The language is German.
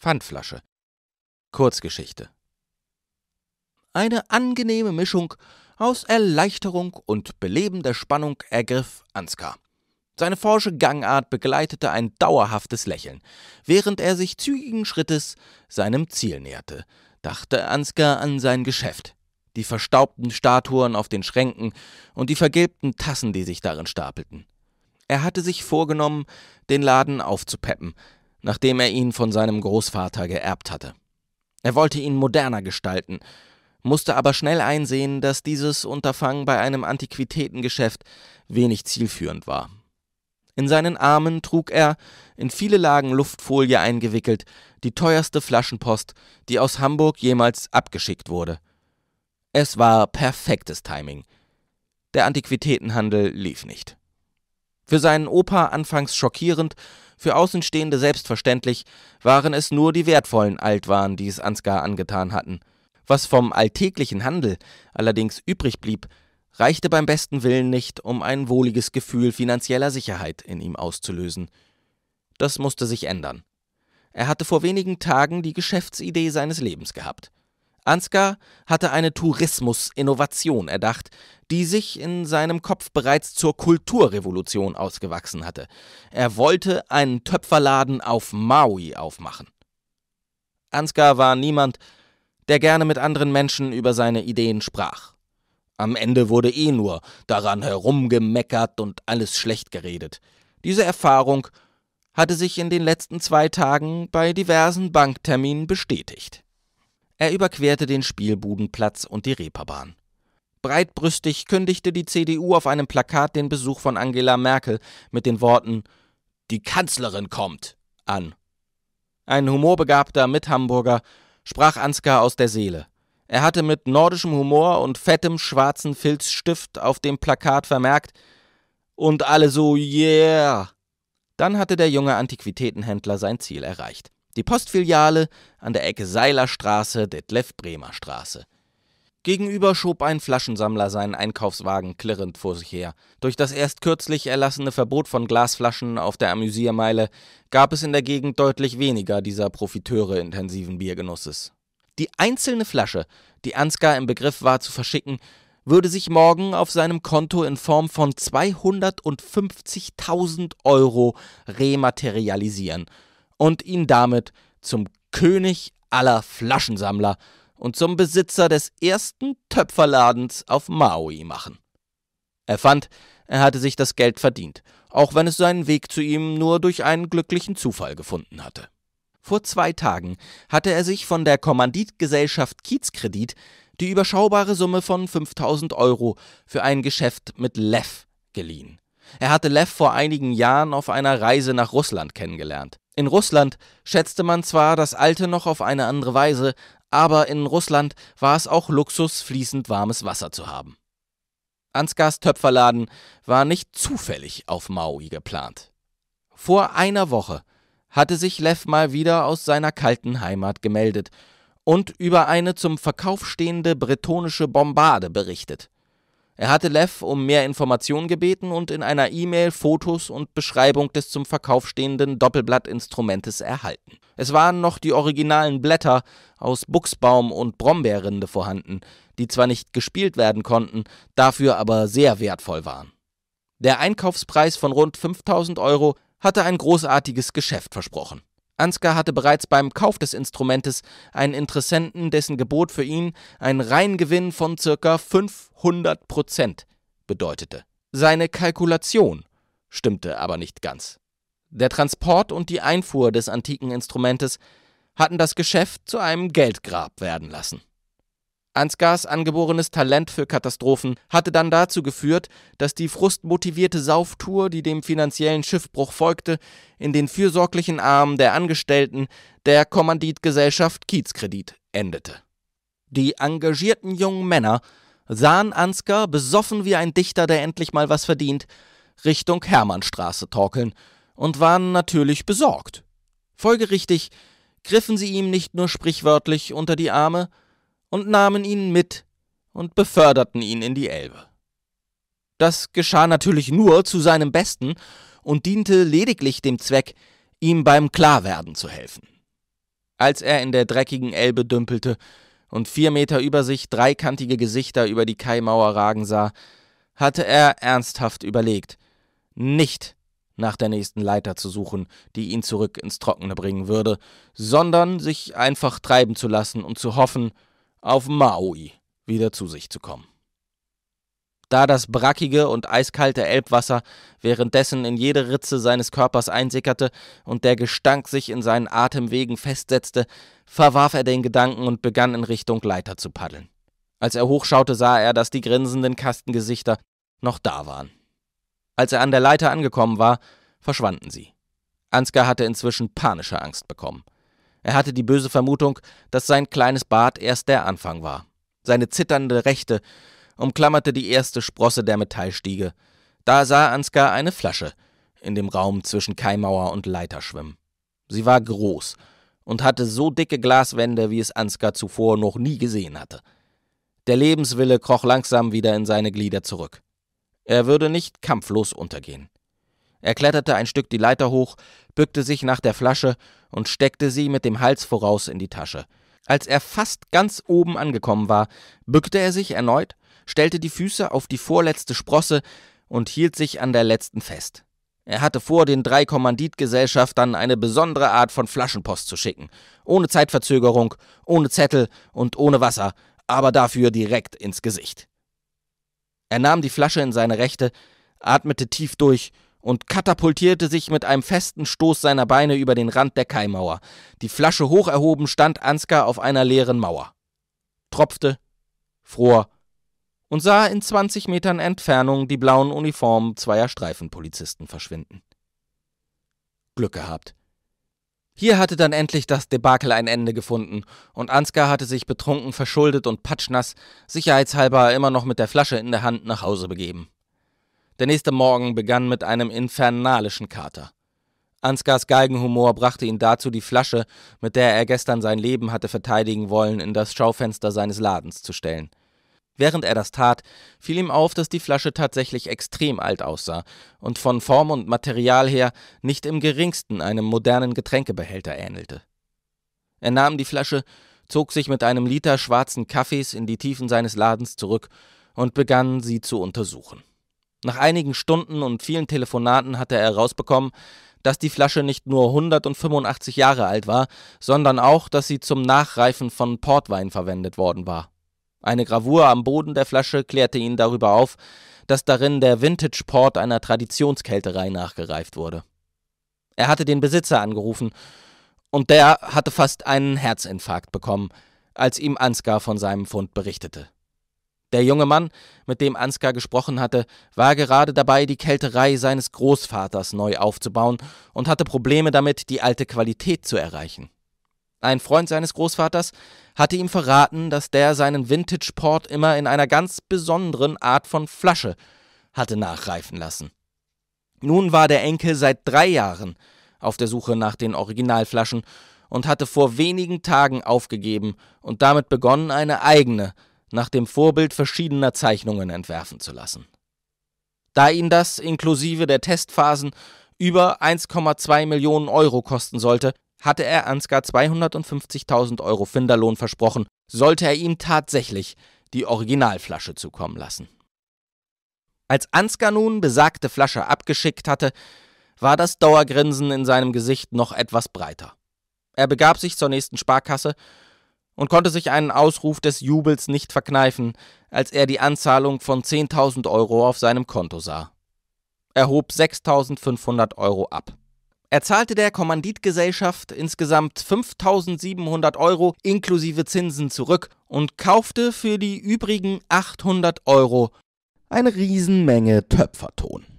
Pfandflasche. Kurzgeschichte. Eine angenehme Mischung aus Erleichterung und belebender Spannung ergriff Ansgar. Seine forsche Gangart begleitete ein dauerhaftes Lächeln. Während er sich zügigen Schrittes seinem Ziel näherte, dachte Ansgar an sein Geschäft, die verstaubten Statuen auf den Schränken und die vergilbten Tassen, die sich darin stapelten. Er hatte sich vorgenommen, den Laden aufzupeppen, nachdem er ihn von seinem Großvater geerbt hatte. Er wollte ihn moderner gestalten, musste aber schnell einsehen, dass dieses Unterfangen bei einem Antiquitätengeschäft wenig zielführend war. In seinen Armen trug er, in viele Lagen Luftfolie eingewickelt, die teuerste Flaschenpost, die aus Hamburg jemals abgeschickt wurde. Es war perfektes Timing. Der Antiquitätenhandel lief nicht. Für seinen Opa anfangs schockierend, für Außenstehende selbstverständlich waren es nur die wertvollen Altwaren, die es Ansgar angetan hatten. Was vom alltäglichen Handel allerdings übrig blieb, reichte beim besten Willen nicht, um ein wohliges Gefühl finanzieller Sicherheit in ihm auszulösen. Das musste sich ändern. Er hatte vor wenigen Tagen die Geschäftsidee seines Lebens gehabt. Ansgar hatte eine Tourismus-Innovation erdacht, die sich in seinem Kopf bereits zur Kulturrevolution ausgewachsen hatte. Er wollte einen Töpferladen auf Maui aufmachen. Ansgar war niemand, der gerne mit anderen Menschen über seine Ideen sprach. Am Ende wurde eh nur daran herumgemeckert und alles schlecht geredet. Diese Erfahrung hatte sich in den letzten zwei Tagen bei diversen Bankterminen bestätigt. Er überquerte den Spielbudenplatz und die Reeperbahn. Breitbrüstig kündigte die CDU auf einem Plakat den Besuch von Angela Merkel mit den Worten Die Kanzlerin kommt an. Ein humorbegabter Mithamburger sprach Ansgar aus der Seele. Er hatte mit nordischem Humor und fettem schwarzen Filzstift auf dem Plakat vermerkt und alle so yeah. Dann hatte der junge Antiquitätenhändler sein Ziel erreicht. Die Postfiliale an der Ecke Seilerstraße, Detlef-Bremer Straße. Gegenüber schob ein Flaschensammler seinen Einkaufswagen klirrend vor sich her. Durch das erst kürzlich erlassene Verbot von Glasflaschen auf der Amüsiermeile gab es in der Gegend deutlich weniger dieser Profiteure intensiven Biergenusses. Die einzelne Flasche, die Ansgar im Begriff war zu verschicken, würde sich morgen auf seinem Konto in Form von 250.000 Euro rematerialisieren – und ihn damit zum König aller Flaschensammler und zum Besitzer des ersten Töpferladens auf Maui machen. Er fand, er hatte sich das Geld verdient, auch wenn es seinen Weg zu ihm nur durch einen glücklichen Zufall gefunden hatte. Vor zwei Tagen hatte er sich von der Kommanditgesellschaft Kiezkredit die überschaubare Summe von 5000 Euro für ein Geschäft mit Lev geliehen. Er hatte Lev vor einigen Jahren auf einer Reise nach Russland kennengelernt. In Russland schätzte man zwar das Alte noch auf eine andere Weise, aber in Russland war es auch Luxus, fließend warmes Wasser zu haben. Ansgars Töpferladen war nicht zufällig auf Maui geplant. Vor einer Woche hatte sich Lev mal wieder aus seiner kalten Heimat gemeldet und über eine zum Verkauf stehende bretonische Bombarde berichtet. Er hatte Lev um mehr Informationen gebeten und in einer E-Mail Fotos und Beschreibung des zum Verkauf stehenden Doppelblattinstrumentes erhalten. Es waren noch die originalen Blätter aus Buchsbaum und Brombeerrinde vorhanden, die zwar nicht gespielt werden konnten, dafür aber sehr wertvoll waren. Der Einkaufspreis von rund 5000 Euro hatte ein großartiges Geschäft versprochen. Ansgar hatte bereits beim Kauf des Instrumentes einen Interessenten, dessen Gebot für ihn einen Reingewinn von ca. 500 Prozent bedeutete. Seine Kalkulation stimmte aber nicht ganz. Der Transport und die Einfuhr des antiken Instrumentes hatten das Geschäft zu einem Geldgrab werden lassen. Ansgars angeborenes Talent für Katastrophen hatte dann dazu geführt, dass die frustmotivierte Sauftour, die dem finanziellen Schiffbruch folgte, in den fürsorglichen Armen der Angestellten der Kommanditgesellschaft Kiezkredit endete. Die engagierten jungen Männer sahen Ansgar besoffen wie ein Dichter, der endlich mal was verdient, Richtung Hermannstraße torkeln und waren natürlich besorgt. Folgerichtig griffen sie ihm nicht nur sprichwörtlich unter die Arme, und nahmen ihn mit und beförderten ihn in die Elbe. Das geschah natürlich nur zu seinem Besten und diente lediglich dem Zweck, ihm beim Klarwerden zu helfen. Als er in der dreckigen Elbe dümpelte und vier Meter über sich dreikantige Gesichter über die Kaimauer ragen sah, hatte er ernsthaft überlegt, nicht nach der nächsten Leiter zu suchen, die ihn zurück ins Trockene bringen würde, sondern sich einfach treiben zu lassen und zu hoffen, auf Maui wieder zu sich zu kommen. Da das brackige und eiskalte Elbwasser währenddessen in jede Ritze seines Körpers einsickerte und der Gestank sich in seinen Atemwegen festsetzte, verwarf er den Gedanken und begann in Richtung Leiter zu paddeln. Als er hochschaute, sah er, dass die grinsenden Kastengesichter noch da waren. Als er an der Leiter angekommen war, verschwanden sie. Ansgar hatte inzwischen panische Angst bekommen. Er hatte die böse Vermutung, dass sein kleines Bad erst der Anfang war. Seine zitternde Rechte umklammerte die erste Sprosse der Metallstiege. Da sah Ansgar eine Flasche in dem Raum zwischen Keimauer und Leiter schwimmen. Sie war groß und hatte so dicke Glaswände, wie es Ansgar zuvor noch nie gesehen hatte. Der Lebenswille kroch langsam wieder in seine Glieder zurück. Er würde nicht kampflos untergehen. Er kletterte ein Stück die Leiter hoch, bückte sich nach der Flasche und steckte sie mit dem Hals voraus in die Tasche. Als er fast ganz oben angekommen war, bückte er sich erneut, stellte die Füße auf die vorletzte Sprosse und hielt sich an der letzten fest. Er hatte vor, den drei Kommanditgesellschaftern eine besondere Art von Flaschenpost zu schicken. Ohne Zeitverzögerung, ohne Zettel und ohne Wasser, aber dafür direkt ins Gesicht. Er nahm die Flasche in seine Rechte, atmete tief durch und katapultierte sich mit einem festen Stoß seiner Beine über den Rand der Kaimauer. Die Flasche hoch erhoben stand Ansgar auf einer leeren Mauer. Tropfte, fror und sah in 20 Metern Entfernung die blauen Uniformen zweier Streifenpolizisten verschwinden. Glück gehabt. Hier hatte dann endlich das Debakel ein Ende gefunden und Ansgar hatte sich betrunken, verschuldet und patschnass, sicherheitshalber immer noch mit der Flasche in der Hand nach Hause begeben. Der nächste Morgen begann mit einem infernalischen Kater. Ansgars Galgenhumor brachte ihn dazu, die Flasche, mit der er gestern sein Leben hatte verteidigen wollen, in das Schaufenster seines Ladens zu stellen. Während er das tat, fiel ihm auf, dass die Flasche tatsächlich extrem alt aussah und von Form und Material her nicht im geringsten einem modernen Getränkebehälter ähnelte. Er nahm die Flasche, zog sich mit einem Liter schwarzen Kaffees in die Tiefen seines Ladens zurück und begann sie zu untersuchen. Nach einigen Stunden und vielen Telefonaten hatte er herausbekommen, dass die Flasche nicht nur 185 Jahre alt war, sondern auch, dass sie zum Nachreifen von Portwein verwendet worden war. Eine Gravur am Boden der Flasche klärte ihn darüber auf, dass darin der Vintage Port einer Traditionskälterei nachgereift wurde. Er hatte den Besitzer angerufen, und der hatte fast einen Herzinfarkt bekommen, als ihm Ansgar von seinem Fund berichtete. Der junge Mann, mit dem Ansgar gesprochen hatte, war gerade dabei, die Kälterei seines Großvaters neu aufzubauen und hatte Probleme damit, die alte Qualität zu erreichen. Ein Freund seines Großvaters hatte ihm verraten, dass der seinen Vintage Port immer in einer ganz besonderen Art von Flasche hatte nachreifen lassen. Nun war der Enkel seit drei Jahren auf der Suche nach den Originalflaschen und hatte vor wenigen Tagen aufgegeben und damit begonnen, eine eigene, nach dem Vorbild verschiedener Zeichnungen entwerfen zu lassen. Da ihn das inklusive der Testphasen über 1,2 Millionen Euro kosten sollte, hatte er Ansgar 250.000 Euro Finderlohn versprochen, sollte er ihm tatsächlich die Originalflasche zukommen lassen. Als Ansgar nun besagte Flasche abgeschickt hatte, war das Dauergrinsen in seinem Gesicht noch etwas breiter. Er begab sich zur nächsten Sparkasse und konnte sich einen Ausruf des Jubels nicht verkneifen, als er die Anzahlung von 10.000 Euro auf seinem Konto sah. Er hob 6.500 Euro ab. Er zahlte der Kommanditgesellschaft insgesamt 5.700 Euro inklusive Zinsen zurück und kaufte für die übrigen 800 Euro eine Riesenmenge Töpferton.